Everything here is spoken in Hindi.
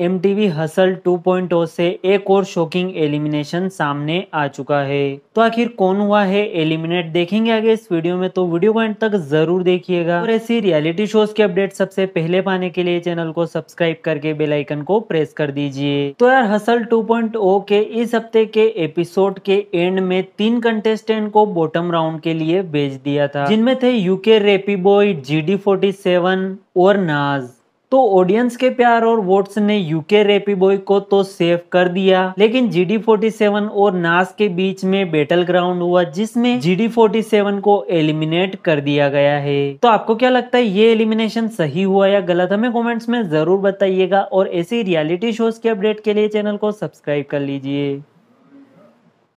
एम टी वी हसल 2.0 से एक और शॉकिंग एलिमिनेशन सामने आ चुका है तो आखिर कौन हुआ है एलिमिनेट देखेंगे आगे इस वीडियो में तो वीडियो को एंड तक जरूर देखिएगा और ऐसी रियलिटी शोज के अपडेट सबसे पहले पाने के लिए चैनल को सब्सक्राइब करके बेल आइकन को प्रेस कर दीजिए तो यार हसल 2.0 के इस हफ्ते के एपिसोड के एंड में तीन कंटेस्टेंट को बॉटम राउंड के लिए भेज दिया था जिनमें थे यूके रेपी बॉय जी डी और नाज तो ऑडियंस के प्यार और वोट्स ने यूके रेपी बॉय को तो सेव कर दिया लेकिन जीडी 47 और नास के बीच में बैटल ग्राउंड हुआ जिसमें जीडी 47 को एलिमिनेट कर दिया गया है तो आपको क्या लगता है ये एलिमिनेशन सही हुआ या गलत हमें कमेंट्स में जरूर बताइएगा और ऐसी रियलिटी शोज के अपडेट के लिए चैनल को सब्सक्राइब कर लीजिए